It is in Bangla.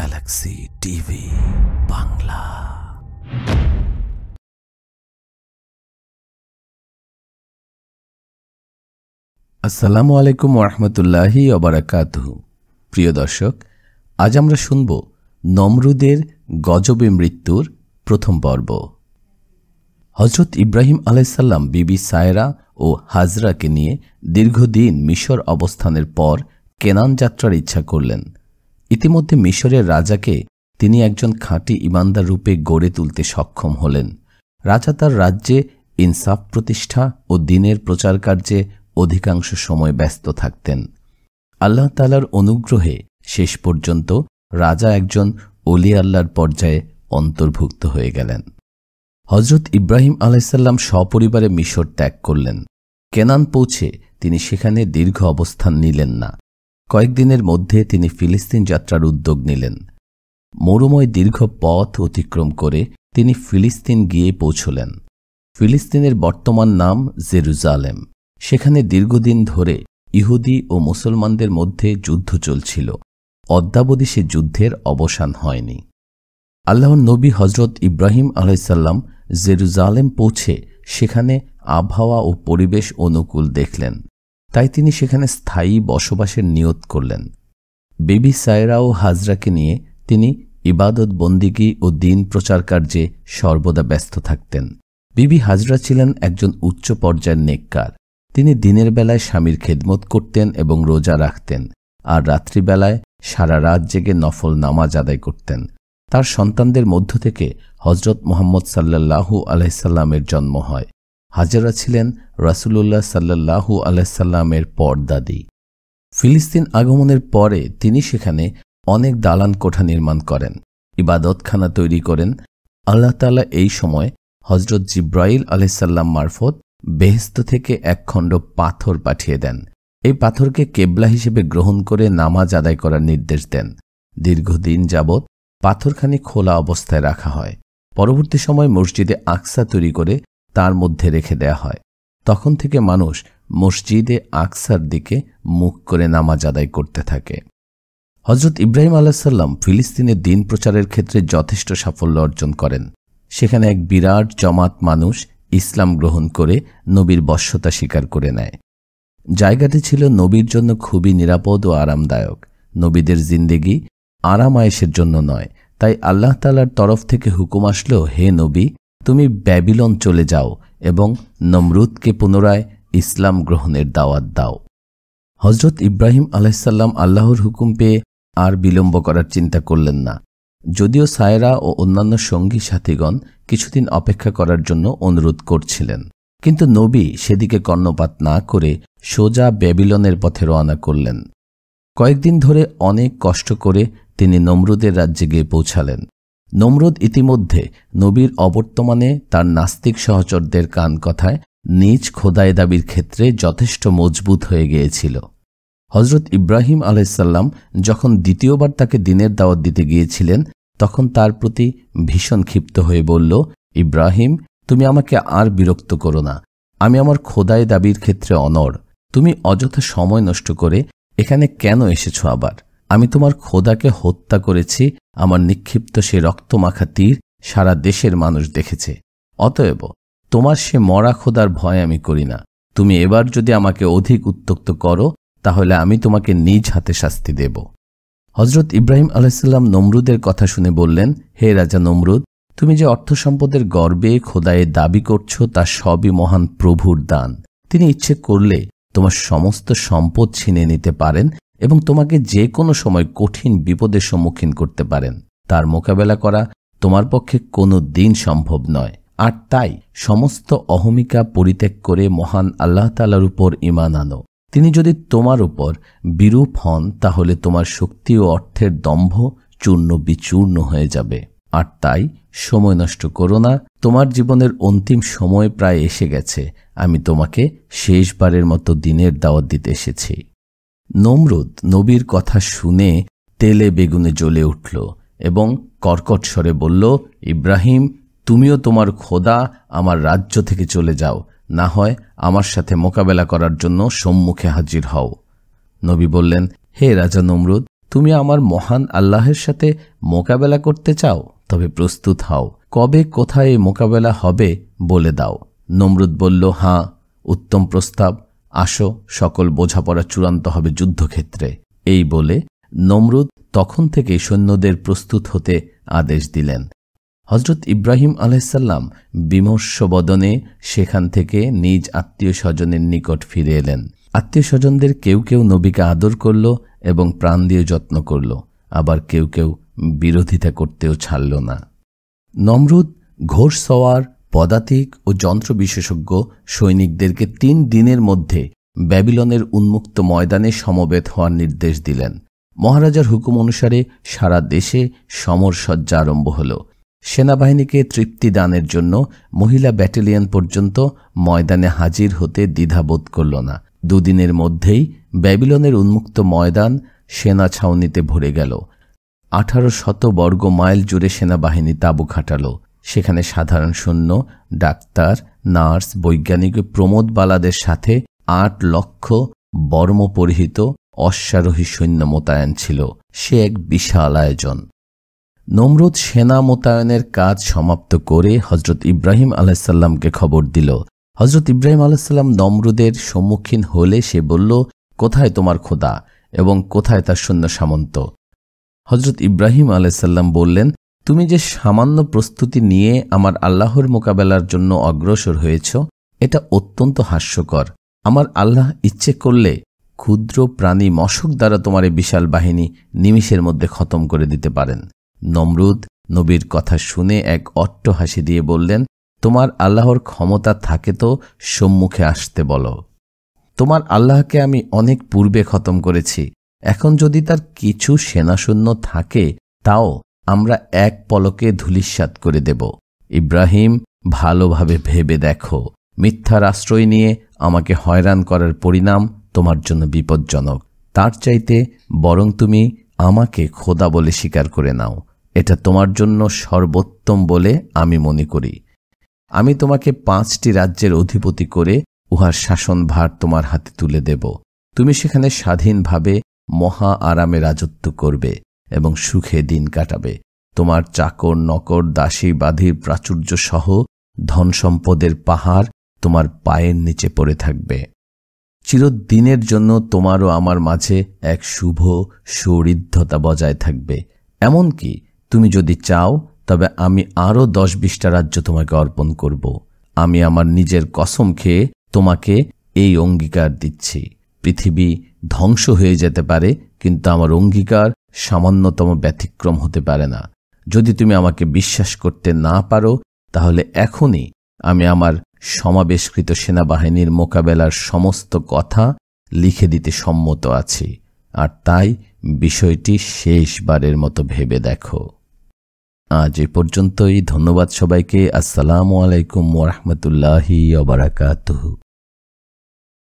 গ্যালাক্সি টিভি বাংলা আসসালামু আলাইকুম ওরহমতুল্লাহি অবরাকাতহু প্রিয় দর্শক আজ আমরা শুনব নমরুদের গজবে মৃত্যুর প্রথম পর্ব হজরত ইব্রাহিম আলাইসাল্লাম বিবি সায়রা ও হাজরাকে নিয়ে দীর্ঘদিন মিশর অবস্থানের পর কেনান যাত্রার ইচ্ছা করলেন ইতিমধ্যে মিশরের রাজাকে তিনি একজন খাঁটি ইমানদার রূপে গড়ে তুলতে সক্ষম হলেন রাজা তার রাজ্যে ইনসাফ প্রতিষ্ঠা ও দিনের প্রচার কার্যে অধিকাংশ সময় ব্যস্ত থাকতেন আল্লাহ তালার অনুগ্রহে শেষ পর্যন্ত রাজা একজন অলি আল্লাহর পর্যায়ে অন্তর্ভুক্ত হয়ে গেলেন হজরত ইব্রাহিম আলাইসাল্লাম সপরিবারে মিশর ত্যাগ করলেন কেনান পৌঁছে তিনি সেখানে দীর্ঘ অবস্থান নিলেন না কয়েকদিনের মধ্যে তিনি ফিলিস্তিন যাত্রার উদ্যোগ নিলেন মরুময় দীর্ঘ পথ অতিক্রম করে তিনি ফিলিস্তিন গিয়ে পৌঁছলেন ফিলিস্তিনের বর্তমান নাম জেরুজালেম সেখানে দীর্ঘদিন ধরে ইহুদি ও মুসলমানদের মধ্যে যুদ্ধ চলছিল অদ্যাবধি সে যুদ্ধের অবসান হয়নি আল্লাহর নবী হজরত ইব্রাহিম আলাইসাল্লাম জেরুজালেম পৌঁছে সেখানে আবহাওয়া ও পরিবেশ অনুকূল দেখলেন তাই তিনি সেখানে স্থায়ী বসবাসের নিয়ত করলেন বেবি সায়রা ও হাজরাকে নিয়ে তিনি ইবাদত বন্দিগি ও দিন প্রচার কার্যে সর্বদা ব্যস্ত থাকতেন বিবি হাজরা ছিলেন একজন উচ্চ পর্যায়ের নেককার তিনি দিনের বেলায় স্বামীর খেদমত করতেন এবং রোজা রাখতেন আর রাত্রিবেলায় সারা রাত জেগে নফল নামাজ আদায় করতেন তার সন্তানদের মধ্য থেকে হজরত মোহাম্মদ সাল্লাহু আলাইসাল্লামের জন্ম হয় হাজারা ছিলেন রাসুলুল্লাহ সাল্লাহু আলাইসাল্লামের পর্দাদি ফিলিস্তিন আগমনের পরে তিনি সেখানে অনেক দালান কোঠা নির্মাণ করেন ইবাদতখানা তৈরি করেন আল্লাহ তালা এই সময় হজরত জিব্রাইল আলাইসাল্লাম মারফত বেহেস্ত থেকে একখণ্ড পাথর পাঠিয়ে দেন এই পাথরকে কেবলা হিসেবে গ্রহণ করে নামাজ আদায় করার নির্দেশ দেন দীর্ঘদিন যাবৎ পাথরখানি খোলা অবস্থায় রাখা হয় পরবর্তী সময় মসজিদে আকসা তৈরি করে তার মধ্যে রেখে দেয়া হয় তখন থেকে মানুষ মসজিদে আকসার দিকে মুখ করে নামাজ আদায় করতে থাকে হজরত ইব্রাহিম আলাহাল্লাম ফিলিস্তিনে দিন প্রচারের ক্ষেত্রে যথেষ্ট সাফল্য অর্জন করেন সেখানে এক বিরাট জমাত মানুষ ইসলাম গ্রহণ করে নবীর বশ্যতা স্বীকার করে নেয় জায়গাটি ছিল নবীর জন্য খুবই নিরাপদ ও আরামদায়ক নবীদের জিন্দেগি আরাম আয়েসের জন্য নয় তাই আল্লাহ তালার তরফ থেকে হুকুম আসলেও হে নবী তুমি ব্যাবিলন চলে যাও এবং নমরুদকে পুনরায় ইসলাম গ্রহণের দাওয়াত দাও হজরত ইব্রাহিম আলাইসাল্লাম আল্লাহর হুকুম পেয়ে আর বিলম্ব করার চিন্তা করলেন না যদিও সায়রা ও অন্যান্য সঙ্গী সাথীগণ কিছুদিন অপেক্ষা করার জন্য অনুরোধ করছিলেন কিন্তু নবী সেদিকে কর্ণপাত না করে সোজা ব্যাবিলনের পথে রওনা করলেন কয়েকদিন ধরে অনেক কষ্ট করে তিনি নমরুদের রাজ্যে গিয়ে পৌঁছালেন নমরুদ ইতিমধ্যে নবীর অবর্তমানে তার নাস্তিক সহচরদের কান কথায় নিজ খোদায় দাবির ক্ষেত্রে যথেষ্ট মজবুত হয়ে গিয়েছিল হজরত ইব্রাহিম আলাইসাল্লাম যখন দ্বিতীয়বার তাকে দিনের দাওয়াত দিতে গিয়েছিলেন তখন তার প্রতি ভীষণ ক্ষিপ্ত হয়ে বলল ইব্রাহিম তুমি আমাকে আর বিরক্ত করো না আমি আমার খোদায় দাবির ক্ষেত্রে অনর তুমি অযথা সময় নষ্ট করে এখানে কেন এসেছ আবার আমি তোমার খোদাকে হত্যা করেছি আমার নিক্ষিপ্ত সে রক্তমাখা তীর সারা দেশের মানুষ দেখেছে অতএব তোমার সে মরা খোদার ভয় আমি করি না তুমি এবার যদি আমাকে অধিক উত্তক্ত করো তাহলে আমি তোমাকে নিজ হাতে শাস্তি দেব হজরত ইব্রাহিম আলাইসাল্লাম নমরুদের কথা শুনে বললেন হে রাজা নমরুদ তুমি যে অর্থ সম্পদের গর্বে খোদায়ে দাবি করছো তা সবই মহান প্রভুর দান তিনি ইচ্ছে করলে তোমার সমস্ত সম্পদ ছিনে নিতে পারেন এবং তোমাকে যে কোনো সময় কঠিন বিপদের সম্মুখীন করতে পারেন তার মোকাবেলা করা তোমার পক্ষে কোনো দিন সম্ভব নয় আর তাই সমস্ত অহমিকা পরিত্যাগ করে মহান আল্লাহ তালার উপর ইমান আনো তিনি যদি তোমার উপর বিরূপ হন তাহলে তোমার শক্তি ও অর্থের দম্ভ চূর্ণ বিচূর্ণ হয়ে যাবে আর তাই সময় নষ্ট করো না তোমার জীবনের অন্তিম সময় প্রায় এসে গেছে আমি তোমাকে শেষবারের মতো দিনের দাওয়াত দিতে এসেছি নমরুদ নবীর কথা শুনে তেলে বেগুনে জ্বলে উঠল এবং কর্কট স্বরে বলল ইব্রাহিম তুমিও তোমার খোদা আমার রাজ্য থেকে চলে যাও না হয় আমার সাথে মোকাবেলা করার জন্য সম্মুখে হাজির হও নবী বললেন হে রাজা নমরুদ তুমি আমার মহান আল্লাহের সাথে মোকাবেলা করতে চাও তবে প্রস্তুত হও কবে কোথায় মোকাবেলা হবে বলে দাও নমরুদ বলল হাঁ উত্তম প্রস্তাব আসো সকল বোঝাপড়া চূড়ান্ত হবে যুদ্ধক্ষেত্রে এই বলে নমরুদ তখন থেকে সৈন্যদের প্রস্তুত হতে আদেশ দিলেন হজরত ইব্রাহিম আলাইসাল্লাম বিমর্ষ বদনে সেখান থেকে নিজ আত্মীয় স্বজনের নিকট ফিরে এলেন আত্মীয় স্বজনদের কেউ কেউ নবীকে আদর করল এবং প্রাণ দিয়ে যত্ন করল আবার কেউ কেউ বিরোধিতা করতেও ছাড়ল না নমরুদ সওয়ার পদাতিক ও যন্ত্র বিশেষজ্ঞ সৈনিকদেরকে তিন দিনের মধ্যে ব্যাবিলনের উন্মুক্ত ময়দানে সমবেত হওয়ার নির্দেশ দিলেন মহারাজার হুকুম অনুসারে সারা দেশে সমরসজ্জা আরম্ভ হল সেনাবাহিনীকে তৃপ্তি দানের জন্য মহিলা ব্যাটালিয়ন পর্যন্ত ময়দানে হাজির হতে দ্বিধাবোধ করল না দুদিনের মধ্যেই ব্যাবিলনের উন্মুক্ত ময়দান সেনা ছাউনিতে ভরে গেল আঠারো শত বর্গ মাইল জুড়ে সেনাবাহিনী তাঁবু খাটাল সেখানে সাধারণ সৈন্য ডাক্তার নার্স বৈজ্ঞানিক প্রমোদ বালাদের সাথে আট লক্ষ বর্ম পরিহিত অশ্বারোহী সৈন্য মোতায়েন ছিল সে এক বিশাল আয়োজন নমরুদ সেনা মোতায়েনের কাজ সমাপ্ত করে হজরত ইব্রাহিম আলাইসাল্লামকে খবর দিল হজরত ইব্রাহিম আলাইসাল্লাম নমরুদের সম্মুখীন হলে সে বলল কোথায় তোমার খোদা এবং কোথায় তার সৈন্য সামন্ত হজরত ইব্রাহিম আলাইসাল্লাম বললেন তুমি যে সামান্য প্রস্তুতি নিয়ে আমার আল্লাহর মোকাবেলার জন্য অগ্রসর হয়েছ এটা অত্যন্ত হাস্যকর আমার আল্লাহ ইচ্ছে করলে ক্ষুদ্র প্রাণী মশক দ্বারা তোমার এই বিশাল বাহিনী নিমিষের মধ্যে খতম করে দিতে পারেন নমরুদ নবীর কথা শুনে এক অট্ট হাসি দিয়ে বললেন তোমার আল্লাহর ক্ষমতা থাকে তো সম্মুখে আসতে বলো তোমার আল্লাহকে আমি অনেক পূর্বে খতম করেছি এখন যদি তার কিছু সেনাশূন্য থাকে তাও আমরা এক পলকে ধুলিস্বাত করে দেব ইব্রাহিম ভালোভাবে ভেবে দেখো মিথ্যার আশ্রয় নিয়ে আমাকে হয়রান করার পরিণাম তোমার জন্য বিপজ্জনক তার চাইতে বরং তুমি আমাকে খোদা বলে স্বীকার করে নাও এটা তোমার জন্য সর্বোত্তম বলে আমি মনে করি আমি তোমাকে পাঁচটি রাজ্যের অধিপতি করে উহার শাসনভার তোমার হাতে তুলে দেব তুমি সেখানে স্বাধীনভাবে মহা আরামে রাজত্ব করবে এবং সুখে দিন কাটাবে তোমার চাকর নকর দাসী বাধির প্রাচুর্য সহ ধন সম্পদের পাহাড় তোমার পায়ের নিচে পড়ে থাকবে চিরদিনের জন্য তোমারও আমার মাঝে এক শুভ সৌরিদ্ধতা বজায় থাকবে এমনকি তুমি যদি চাও তবে আমি আরও দশ বিশটা রাজ্য তোমাকে অর্পণ করব আমি আমার নিজের কসম খেয়ে তোমাকে এই অঙ্গীকার দিচ্ছি পৃথিবী ধ্বংস হয়ে যেতে পারে কিন্তু আমার অঙ্গীকার সামান্যতম ব্যতিক্রম হতে পারে না যদি তুমি আমাকে বিশ্বাস করতে না পারো তাহলে এখনই আমি আমার সমাবেশকৃত সেনাবাহিনীর মোকাবেলার সমস্ত কথা লিখে দিতে সম্মত আছি আর তাই বিষয়টি শেষবারের মতো ভেবে দেখো আজ এ পর্যন্তই ধন্যবাদ সবাইকে আসসালামু আলাইকুম ওরহমতুল্লাহি অবরাকাতহ